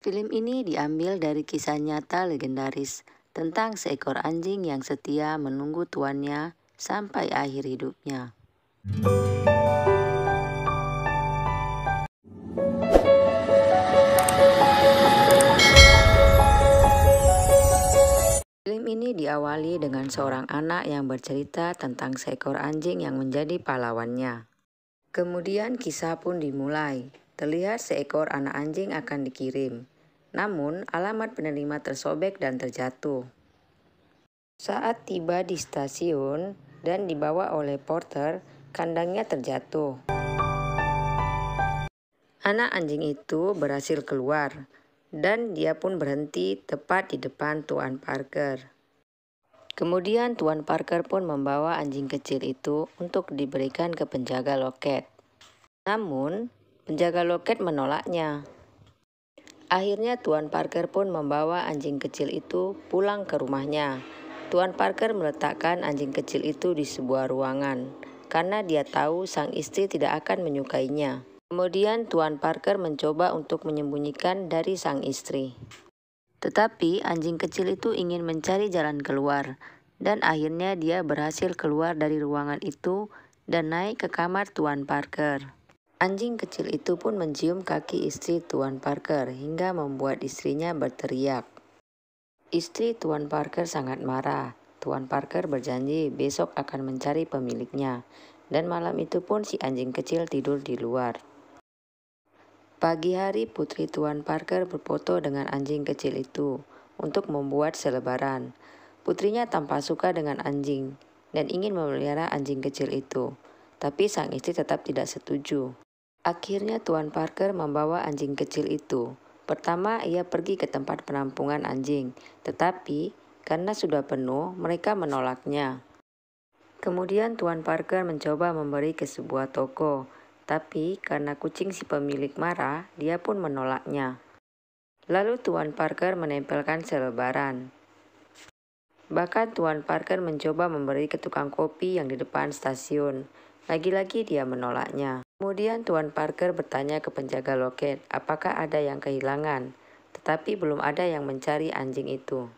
Film ini diambil dari kisah nyata legendaris tentang seekor anjing yang setia menunggu tuannya sampai akhir hidupnya. Film ini diawali dengan seorang anak yang bercerita tentang seekor anjing yang menjadi pahlawannya. Kemudian kisah pun dimulai. Terlihat seekor anak anjing akan dikirim. Namun, alamat penerima tersobek dan terjatuh. Saat tiba di stasiun dan dibawa oleh porter, kandangnya terjatuh. Anak anjing itu berhasil keluar, dan dia pun berhenti tepat di depan Tuan Parker. Kemudian Tuan Parker pun membawa anjing kecil itu untuk diberikan ke penjaga loket. Namun, Penjaga loket menolaknya. Akhirnya Tuan Parker pun membawa anjing kecil itu pulang ke rumahnya. Tuan Parker meletakkan anjing kecil itu di sebuah ruangan karena dia tahu sang istri tidak akan menyukainya. Kemudian Tuan Parker mencoba untuk menyembunyikan dari sang istri. Tetapi anjing kecil itu ingin mencari jalan keluar dan akhirnya dia berhasil keluar dari ruangan itu dan naik ke kamar Tuan Parker. Anjing kecil itu pun mencium kaki istri Tuan Parker hingga membuat istrinya berteriak. Istri Tuan Parker sangat marah. Tuan Parker berjanji besok akan mencari pemiliknya, dan malam itu pun si anjing kecil tidur di luar. Pagi hari putri Tuan Parker berfoto dengan anjing kecil itu untuk membuat selebaran. Putrinya tampak suka dengan anjing dan ingin memelihara anjing kecil itu, tapi sang istri tetap tidak setuju. Akhirnya Tuan Parker membawa anjing kecil itu. Pertama, ia pergi ke tempat penampungan anjing, tetapi karena sudah penuh, mereka menolaknya. Kemudian Tuan Parker mencoba memberi ke sebuah toko, tapi karena kucing si pemilik marah, dia pun menolaknya. Lalu Tuan Parker menempelkan selebaran. Bahkan Tuan Parker mencoba memberi ke tukang kopi yang di depan stasiun. Lagi-lagi dia menolaknya. Kemudian Tuan Parker bertanya ke penjaga loket, apakah ada yang kehilangan? Tetapi belum ada yang mencari anjing itu.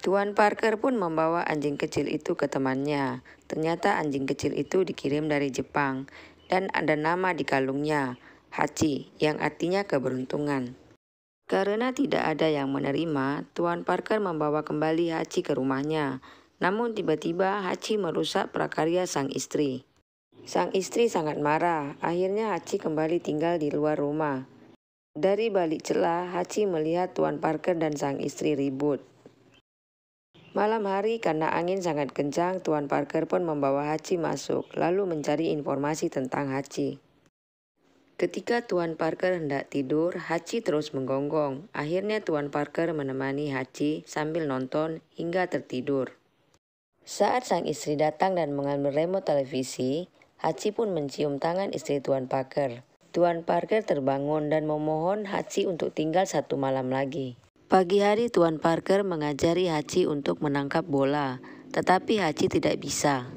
Tuan Parker pun membawa anjing kecil itu ke temannya. Ternyata anjing kecil itu dikirim dari Jepang dan ada nama di kalungnya, Hachi, yang artinya keberuntungan. Karena tidak ada yang menerima, Tuan Parker membawa kembali Hachi ke rumahnya. Namun tiba-tiba Hachi merusak prakarya sang istri. Sang istri sangat marah, akhirnya Hachi kembali tinggal di luar rumah. Dari balik celah, Hachi melihat Tuan Parker dan sang istri ribut. Malam hari karena angin sangat kencang, Tuan Parker pun membawa Hachi masuk, lalu mencari informasi tentang Hachi. Ketika Tuan Parker hendak tidur, Hachi terus menggonggong. Akhirnya Tuan Parker menemani Hachi sambil nonton hingga tertidur. Saat sang istri datang dan mengambil remote televisi, Hachi pun mencium tangan istri Tuan Parker. Tuan Parker terbangun dan memohon Hachi untuk tinggal satu malam lagi. Pagi hari Tuan Parker mengajari Hachi untuk menangkap bola, tetapi Hachi tidak bisa.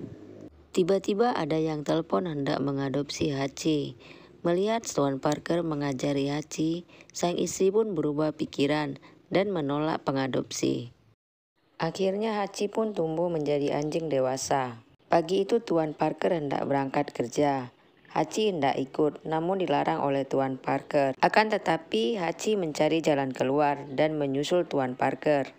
Tiba-tiba ada yang telepon hendak mengadopsi Hachi. Melihat Tuan Parker mengajari Hachi, sang istri pun berubah pikiran dan menolak pengadopsi. Akhirnya Hachi pun tumbuh menjadi anjing dewasa. Pagi itu Tuan Parker hendak berangkat kerja. Hachi hendak ikut, namun dilarang oleh Tuan Parker. Akan tetapi, Hachi mencari jalan keluar dan menyusul Tuan Parker.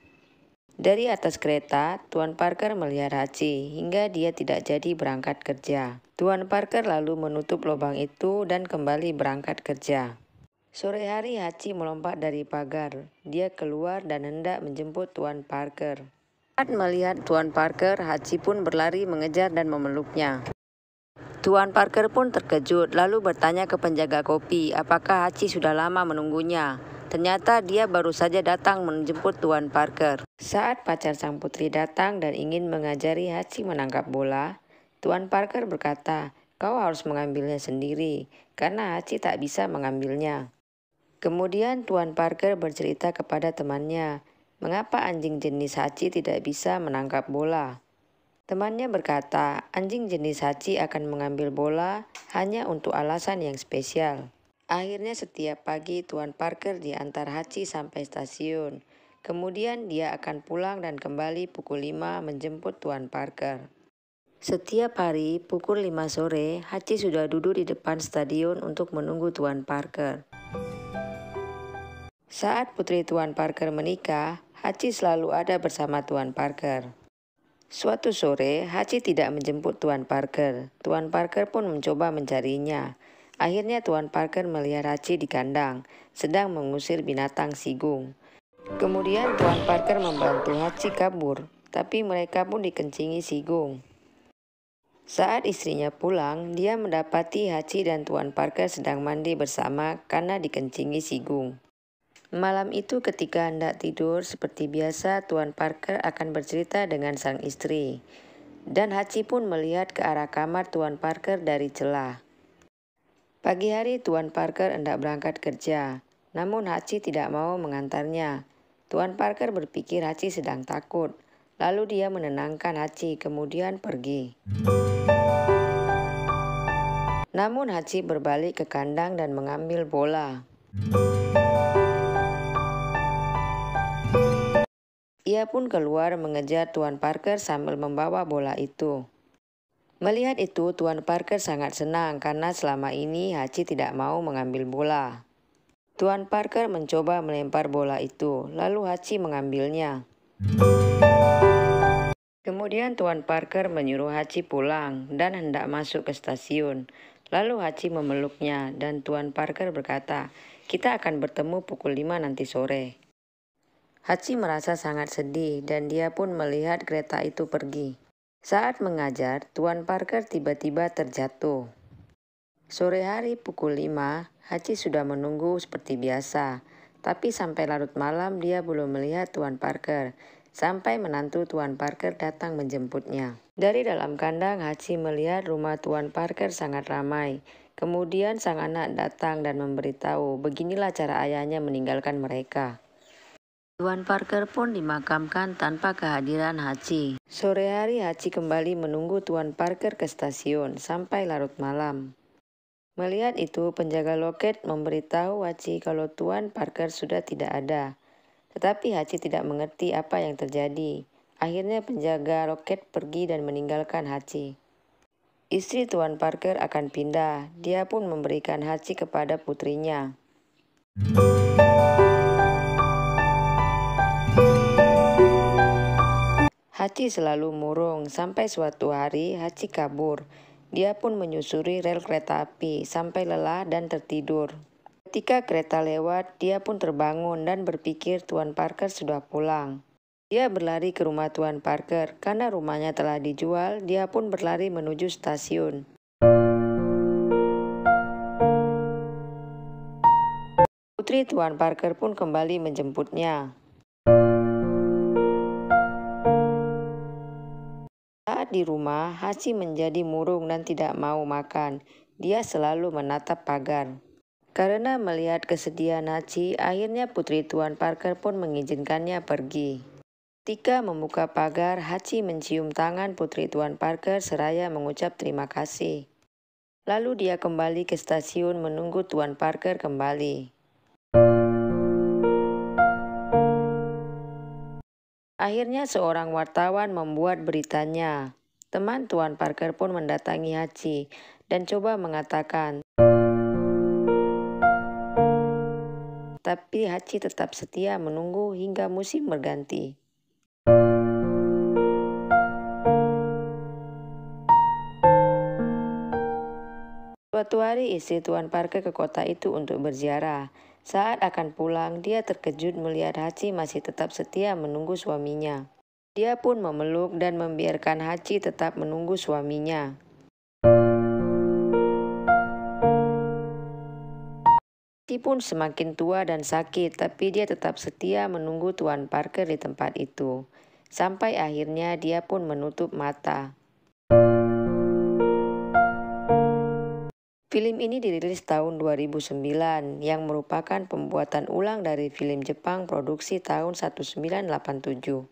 Dari atas kereta, Tuan Parker melihat Hachi hingga dia tidak jadi berangkat kerja. Tuan Parker lalu menutup lubang itu dan kembali berangkat kerja. Sore hari Hachi melompat dari pagar. Dia keluar dan hendak menjemput Tuan Parker. Saat melihat Tuan Parker, Hachi pun berlari mengejar dan memeluknya. Tuan Parker pun terkejut, lalu bertanya ke penjaga kopi, apakah Hachi sudah lama menunggunya. Ternyata dia baru saja datang menjemput Tuan Parker. Saat pacar sang putri datang dan ingin mengajari Hachi menangkap bola, Tuan Parker berkata, kau harus mengambilnya sendiri, karena Hachi tak bisa mengambilnya. Kemudian Tuan Parker bercerita kepada temannya, Mengapa anjing jenis Hachi tidak bisa menangkap bola? Temannya berkata, anjing jenis Hachi akan mengambil bola hanya untuk alasan yang spesial. Akhirnya setiap pagi Tuan Parker diantar Hachi sampai stasiun. Kemudian dia akan pulang dan kembali pukul 5 menjemput Tuan Parker. Setiap hari pukul 5 sore, Hachi sudah duduk di depan stadion untuk menunggu Tuan Parker. Saat putri Tuan Parker menikah, Hachi selalu ada bersama Tuan Parker. Suatu sore, Hachi tidak menjemput Tuan Parker. Tuan Parker pun mencoba mencarinya. Akhirnya Tuan Parker melihat Hachi di kandang, sedang mengusir binatang sigung. Kemudian Tuan Parker membantu Hachi kabur, tapi mereka pun dikencingi sigung. Saat istrinya pulang, dia mendapati Hachi dan Tuan Parker sedang mandi bersama karena dikencingi sigung. Malam itu ketika hendak tidur, seperti biasa Tuan Parker akan bercerita dengan sang istri. Dan Hachi pun melihat ke arah kamar Tuan Parker dari celah. Pagi hari Tuan Parker hendak berangkat kerja, namun Hachi tidak mau mengantarnya. Tuan Parker berpikir Hachi sedang takut, lalu dia menenangkan Hachi kemudian pergi. Namun Hachi berbalik ke kandang dan mengambil bola. Dia pun keluar mengejar Tuan Parker sambil membawa bola itu. Melihat itu, Tuan Parker sangat senang karena selama ini Hachi tidak mau mengambil bola. Tuan Parker mencoba melempar bola itu, lalu Hachi mengambilnya. Kemudian Tuan Parker menyuruh Hachi pulang dan hendak masuk ke stasiun. Lalu Hachi memeluknya dan Tuan Parker berkata, kita akan bertemu pukul 5 nanti sore. Hachi merasa sangat sedih dan dia pun melihat kereta itu pergi. Saat mengajar, Tuan Parker tiba-tiba terjatuh. Sore hari pukul 5, Hachi sudah menunggu seperti biasa. Tapi sampai larut malam dia belum melihat Tuan Parker sampai menantu Tuan Parker datang menjemputnya. Dari dalam kandang, Hachi melihat rumah Tuan Parker sangat ramai. Kemudian sang anak datang dan memberitahu, beginilah cara ayahnya meninggalkan mereka. Tuan Parker pun dimakamkan tanpa kehadiran Hachi. Sore hari Hachi kembali menunggu Tuan Parker ke stasiun sampai larut malam. Melihat itu, penjaga loket memberitahu Hachi kalau Tuan Parker sudah tidak ada. Tetapi Hachi tidak mengerti apa yang terjadi. Akhirnya penjaga loket pergi dan meninggalkan Hachi. Istri Tuan Parker akan pindah. Dia pun memberikan Hachi kepada putrinya. Hachi selalu murung sampai suatu hari Hachi kabur. Dia pun menyusuri rel kereta api sampai lelah dan tertidur. Ketika kereta lewat, dia pun terbangun dan berpikir Tuan Parker sudah pulang. Dia berlari ke rumah Tuan Parker karena rumahnya telah dijual. Dia pun berlari menuju stasiun. Putri Tuan Parker pun kembali menjemputnya. di rumah, Hachi menjadi murung dan tidak mau makan. Dia selalu menatap pagar. Karena melihat kesedihan Hachi, akhirnya putri Tuan Parker pun mengizinkannya pergi. Tika membuka pagar, Hachi mencium tangan putri Tuan Parker seraya mengucap terima kasih. Lalu dia kembali ke stasiun menunggu Tuan Parker kembali. Akhirnya seorang wartawan membuat beritanya. Teman Tuan Parker pun mendatangi Hachi dan coba mengatakan. Tapi Hachi tetap setia menunggu hingga musim berganti. Suatu hari istri Tuan Parker ke kota itu untuk berziarah. Saat akan pulang, dia terkejut melihat Hachi masih tetap setia menunggu suaminya. Dia pun memeluk dan membiarkan Hachi tetap menunggu suaminya. Hachi pun semakin tua dan sakit, tapi dia tetap setia menunggu Tuan Parker di tempat itu. Sampai akhirnya dia pun menutup mata. Film ini dirilis tahun 2009 yang merupakan pembuatan ulang dari film Jepang produksi tahun 1987.